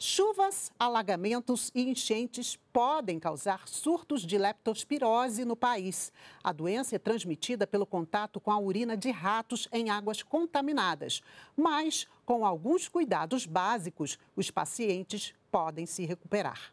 Chuvas, alagamentos e enchentes podem causar surtos de leptospirose no país. A doença é transmitida pelo contato com a urina de ratos em águas contaminadas. Mas, com alguns cuidados básicos, os pacientes podem se recuperar.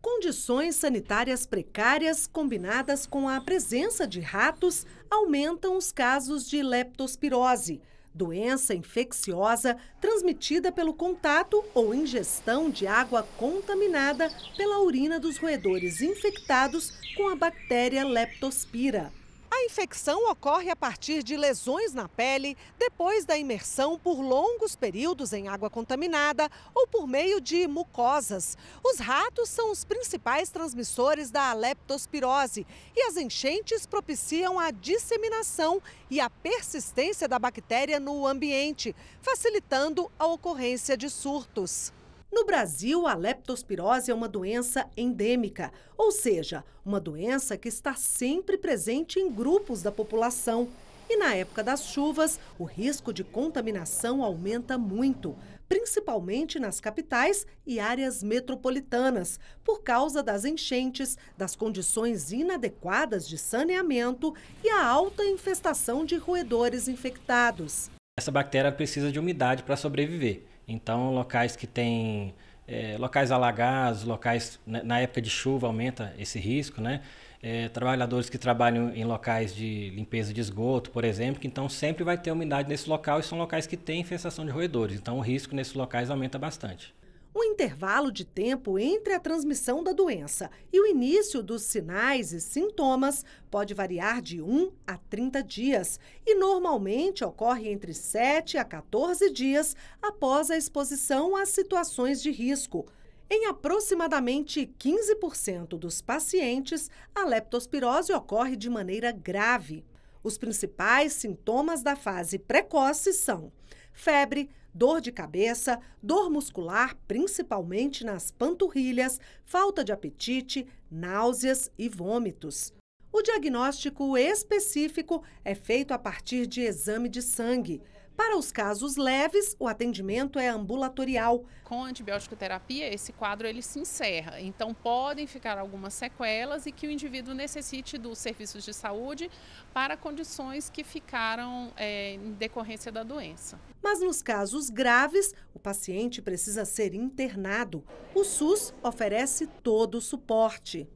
Condições sanitárias precárias, combinadas com a presença de ratos, aumentam os casos de leptospirose doença infecciosa transmitida pelo contato ou ingestão de água contaminada pela urina dos roedores infectados com a bactéria Leptospira. A infecção ocorre a partir de lesões na pele depois da imersão por longos períodos em água contaminada ou por meio de mucosas. Os ratos são os principais transmissores da leptospirose e as enchentes propiciam a disseminação e a persistência da bactéria no ambiente, facilitando a ocorrência de surtos. No Brasil, a leptospirose é uma doença endêmica, ou seja, uma doença que está sempre presente em grupos da população. E na época das chuvas, o risco de contaminação aumenta muito, principalmente nas capitais e áreas metropolitanas, por causa das enchentes, das condições inadequadas de saneamento e a alta infestação de roedores infectados. Essa bactéria precisa de umidade para sobreviver. Então, locais que têm é, locais alagados, locais né, na época de chuva aumenta esse risco, né? É, trabalhadores que trabalham em locais de limpeza de esgoto, por exemplo, que então sempre vai ter umidade nesse local e são locais que têm infestação de roedores. Então, o risco nesses locais aumenta bastante. O intervalo de tempo entre a transmissão da doença e o início dos sinais e sintomas pode variar de 1 a 30 dias e normalmente ocorre entre 7 a 14 dias após a exposição a situações de risco. Em aproximadamente 15% dos pacientes, a leptospirose ocorre de maneira grave. Os principais sintomas da fase precoce são febre, dor de cabeça, dor muscular, principalmente nas panturrilhas, falta de apetite, náuseas e vômitos. O diagnóstico específico é feito a partir de exame de sangue. Para os casos leves, o atendimento é ambulatorial. Com antibiótico terapia, esse quadro ele se encerra. Então podem ficar algumas sequelas e que o indivíduo necessite dos serviços de saúde para condições que ficaram é, em decorrência da doença. Mas nos casos graves, o paciente precisa ser internado. O SUS oferece todo o suporte.